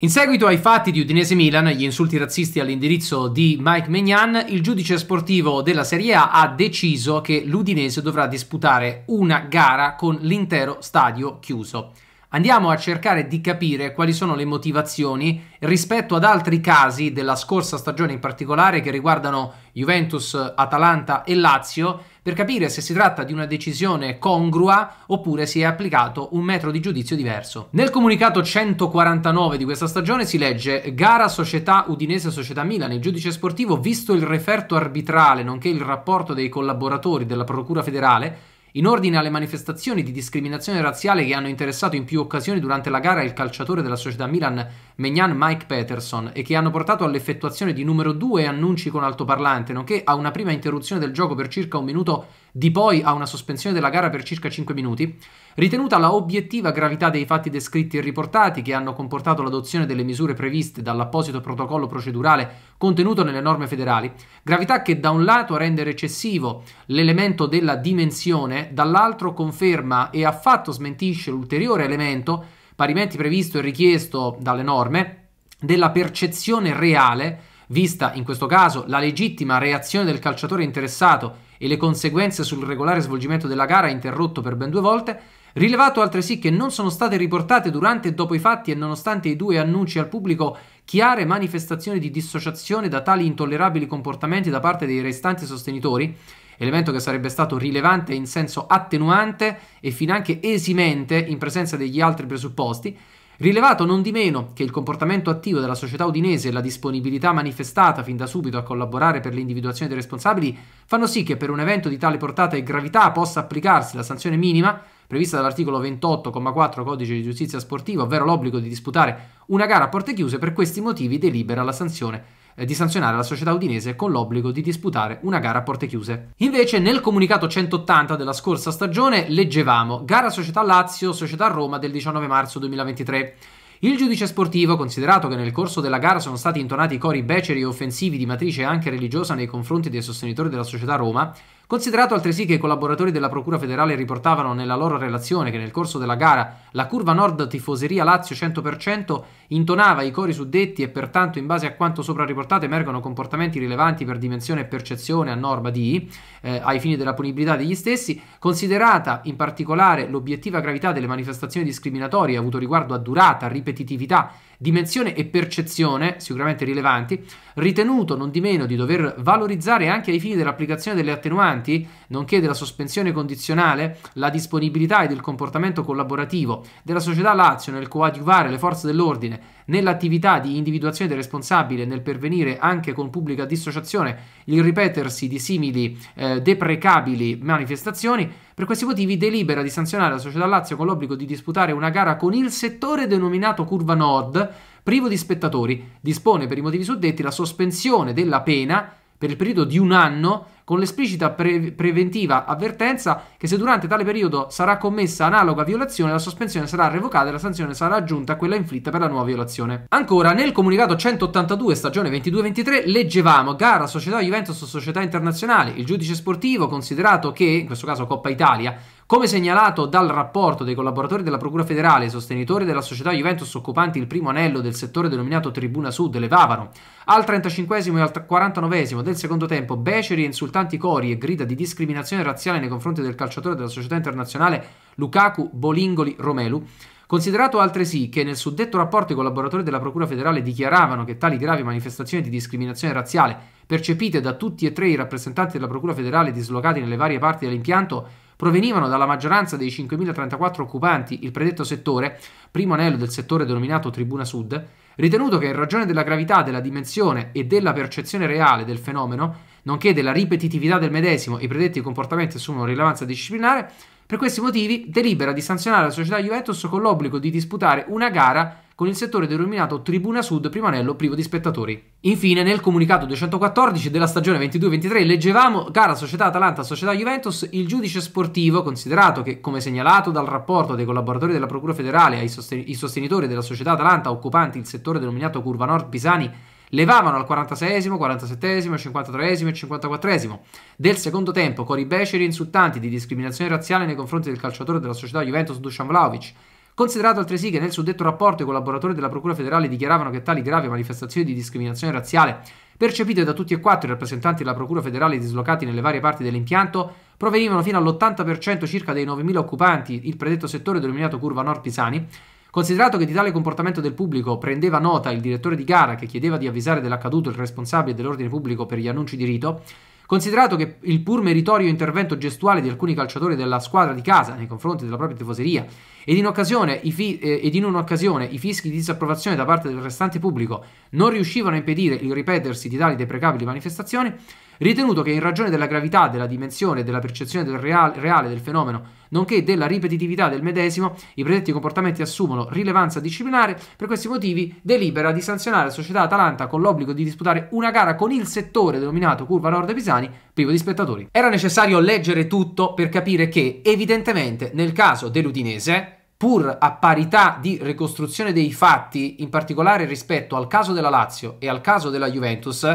In seguito ai fatti di Udinese Milan, gli insulti razzisti all'indirizzo di Mike Maignan, il giudice sportivo della Serie A ha deciso che l'Udinese dovrà disputare una gara con l'intero stadio chiuso andiamo a cercare di capire quali sono le motivazioni rispetto ad altri casi della scorsa stagione in particolare che riguardano Juventus, Atalanta e Lazio per capire se si tratta di una decisione congrua oppure si è applicato un metro di giudizio diverso. Nel comunicato 149 di questa stagione si legge gara società Udinese società Milan, il giudice sportivo visto il referto arbitrale nonché il rapporto dei collaboratori della Procura federale in ordine alle manifestazioni di discriminazione razziale che hanno interessato in più occasioni durante la gara il calciatore della società Milan Megnan Mike Peterson e che hanno portato all'effettuazione di numero due annunci con altoparlante, nonché a una prima interruzione del gioco per circa un minuto, di poi a una sospensione della gara per circa cinque minuti, ritenuta la obiettiva gravità dei fatti descritti e riportati che hanno comportato l'adozione delle misure previste dall'apposito protocollo procedurale contenuto nelle norme federali, gravità che da un lato rende recessivo l'elemento della dimensione dall'altro conferma e affatto smentisce l'ulteriore elemento, parimenti previsto e richiesto dalle norme, della percezione reale, vista in questo caso la legittima reazione del calciatore interessato e le conseguenze sul regolare svolgimento della gara interrotto per ben due volte, Rilevato altresì che non sono state riportate durante e dopo i fatti e nonostante i due annunci al pubblico chiare manifestazioni di dissociazione da tali intollerabili comportamenti da parte dei restanti sostenitori, elemento che sarebbe stato rilevante in senso attenuante e finanche esimente in presenza degli altri presupposti, Rilevato non di meno che il comportamento attivo della società udinese e la disponibilità manifestata fin da subito a collaborare per l'individuazione dei responsabili fanno sì che per un evento di tale portata e gravità possa applicarsi la sanzione minima prevista dall'articolo 28,4 codice di giustizia sportiva, ovvero l'obbligo di disputare una gara a porte chiuse, per questi motivi delibera la sanzione eh, di sanzionare la società udinese con l'obbligo di disputare una gara a porte chiuse. Invece nel comunicato 180 della scorsa stagione leggevamo gara società Lazio, società Roma del 19 marzo 2023. Il giudice sportivo, considerato che nel corso della gara sono stati intonati cori beceri e offensivi di matrice anche religiosa nei confronti dei sostenitori della società Roma, Considerato altresì che i collaboratori della Procura federale riportavano nella loro relazione che nel corso della gara la curva nord tifoseria Lazio 100% intonava i cori suddetti e pertanto in base a quanto sopra riportato emergono comportamenti rilevanti per dimensione e percezione a norma di, eh, ai fini della punibilità degli stessi, considerata in particolare l'obiettiva gravità delle manifestazioni discriminatorie avuto riguardo a durata, ripetitività dimensione e percezione sicuramente rilevanti, ritenuto non di meno di dover valorizzare anche ai fini dell'applicazione delle attenuanti, nonché della sospensione condizionale, la disponibilità ed il comportamento collaborativo della società Lazio nel coadiuvare le forze dell'ordine nell'attività di individuazione del responsabile nel pervenire anche con pubblica dissociazione il ripetersi di simili eh, deprecabili manifestazioni, per questi motivi delibera di sanzionare la Società Lazio con l'obbligo di disputare una gara con il settore denominato Curva Nord, privo di spettatori, dispone per i motivi suddetti la sospensione della pena per il periodo di un anno con l'esplicita pre- preventiva avvertenza che se durante tale periodo sarà commessa analoga violazione la sospensione sarà revocata e la sanzione sarà aggiunta a quella inflitta per la nuova violazione. Ancora, nel comunicato 182 stagione 22-23 leggevamo gara società Juventus società internazionale, il giudice sportivo considerato che, in questo caso Coppa Italia, come segnalato dal rapporto dei collaboratori della Procura federale e sostenitori della società Juventus occupanti il primo anello del settore denominato Tribuna Sud levavano al 35 e al 49 del secondo tempo beceri e insultanti cori e grida di discriminazione razziale nei confronti del calciatore della società internazionale Lukaku Bolingoli Romelu, Considerato altresì che nel suddetto rapporto i collaboratori della Procura federale dichiaravano che tali gravi manifestazioni di discriminazione razziale, percepite da tutti e tre i rappresentanti della Procura federale dislocati nelle varie parti dell'impianto, provenivano dalla maggioranza dei 5.034 occupanti il predetto settore, primo anello del settore denominato Tribuna Sud, ritenuto che in ragione della gravità, della dimensione e della percezione reale del fenomeno, nonché della ripetitività del medesimo, i predetti comportamenti assumono rilevanza disciplinare, per questi motivi delibera di sanzionare la società Juventus con l'obbligo di disputare una gara con il settore denominato Tribuna Sud Primanello privo di spettatori. Infine, nel comunicato 214 della stagione 22-23 leggevamo gara società Atalanta società Juventus, il giudice sportivo, considerato che, come segnalato dal rapporto dei collaboratori della Procura federale ai sosten- sostenitori della società Atalanta occupanti il settore denominato Curva Nord Pisani, levavano al 46esimo, 47esimo, 53esimo e 54esimo del secondo tempo cori beceri insultanti di discriminazione razziale nei confronti del calciatore della società Juventus Dusan Vlaovic Considerato altresì che nel suddetto rapporto i collaboratori della Procura federale dichiaravano che tali gravi manifestazioni di discriminazione razziale percepite da tutti e quattro i rappresentanti della Procura federale dislocati nelle varie parti dell'impianto, provenivano fino all'80% circa dei 9.000 occupanti il predetto settore denominato Curva Nord Pisani. Considerato che di tale comportamento del pubblico prendeva nota il direttore di gara che chiedeva di avvisare dell'accaduto il responsabile dell'ordine pubblico per gli annunci di rito, Considerato che il pur meritorio intervento gestuale di alcuni calciatori della squadra di casa nei confronti della propria tifoseria ed in, fi- eh, ed in un'occasione i fischi di disapprovazione da parte del restante pubblico non riuscivano a impedire il ripetersi di tali deprecabili manifestazioni, ritenuto che in ragione della gravità, della dimensione e della percezione del reale, reale del fenomeno, nonché della ripetitività del medesimo, i predetti comportamenti assumono rilevanza disciplinare, per questi motivi delibera di sanzionare la società Atalanta con l'obbligo di disputare una gara con il settore denominato Curva Nord Pisani privo di spettatori. Era necessario leggere tutto per capire che evidentemente nel caso dell'Udinese pur a parità di ricostruzione dei fatti, in particolare rispetto al caso della Lazio e al caso della Juventus,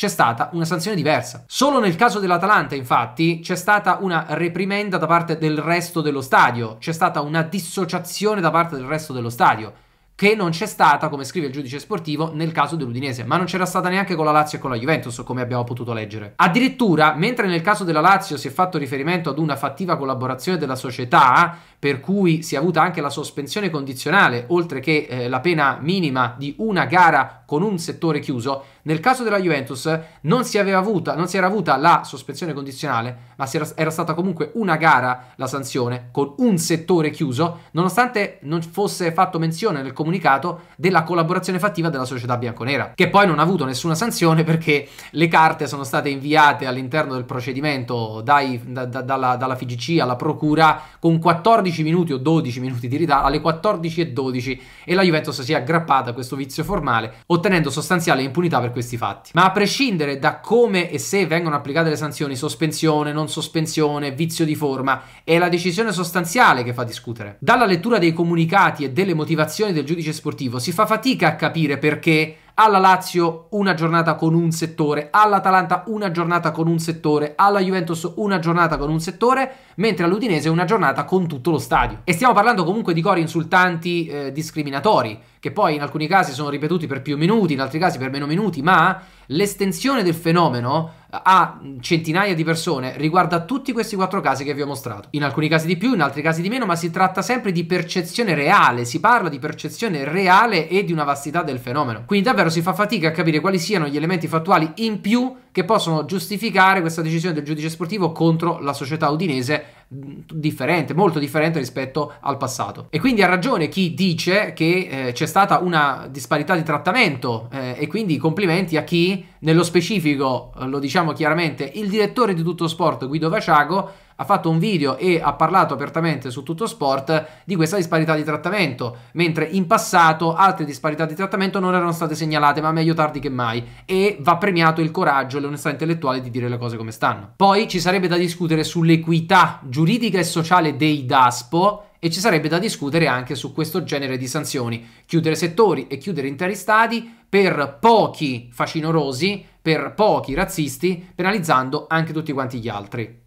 c'è stata una sanzione diversa. Solo nel caso dell'Atalanta, infatti, c'è stata una reprimenda da parte del resto dello stadio, c'è stata una dissociazione da parte del resto dello stadio che non c'è stata, come scrive il giudice sportivo, nel caso dell'Udinese, ma non c'era stata neanche con la Lazio e con la Juventus, come abbiamo potuto leggere. Addirittura, mentre nel caso della Lazio si è fatto riferimento ad una fattiva collaborazione della società, per cui si è avuta anche la sospensione condizionale, oltre che eh, la pena minima di una gara con un settore chiuso, nel caso della Juventus non si, avuta, non si era avuta la sospensione condizionale, ma era, era, stata comunque una gara la sanzione, con un settore chiuso, nonostante non fosse fatto menzione nel comunicato della collaborazione fattiva della società bianconera, che poi non ha avuto nessuna sanzione perché le carte sono state inviate all'interno del procedimento dai, da, da, dalla, dalla FIGC alla Procura con 14 minuti o 12 minuti di ritardo, alle 14 e 12, e la Juventus si è aggrappata a questo vizio formale, ottenendo sostanziale impunità per per questi fatti. Ma a prescindere da come e se vengono applicate le sanzioni, sospensione, non sospensione, vizio di forma, è la decisione sostanziale che fa discutere. Dalla lettura dei comunicati e delle motivazioni del giudice sportivo si fa fatica a capire perché alla Lazio una giornata con un settore, all'Atalanta una giornata con un settore, alla Juventus una giornata con un settore, mentre all'Udinese una giornata con tutto lo stadio. E stiamo parlando comunque di cori insultanti eh, discriminatori, che poi in alcuni casi sono ripetuti per più minuti, in altri casi per meno minuti, ma L'estensione del fenomeno eh, a centinaia di persone riguarda tutti questi quattro casi che vi ho mostrato. In alcuni casi di più, in altri casi di meno, ma si tratta sempre di percezione reale, si parla di percezione reale e di una vastità del fenomeno. Quindi davvero si fa fatica a capire quali siano gli elementi fattuali in più che possono giustificare questa decisione del giudice sportivo contro la società udinese differente, molto differente rispetto al passato. E quindi ha ragione chi dice che eh, c'è stata una disparità di trattamento eh, e quindi complimenti a chi, nello specifico, lo diciamo chiaramente, il direttore di tutto sport Guido Vaciago ha fatto un video e ha parlato apertamente su tutto sport di questa disparità di trattamento, mentre in passato altre disparità di trattamento non erano state segnalate, ma meglio tardi che mai, e va premiato il coraggio e l'onestà intellettuale di dire le cose come stanno. Poi ci sarebbe da discutere sull'equità giuridica e sociale dei DASPO e ci sarebbe da discutere anche su questo genere di sanzioni, chiudere settori e chiudere interi stadi per pochi facinorosi, per pochi razzisti, penalizzando anche tutti quanti gli altri.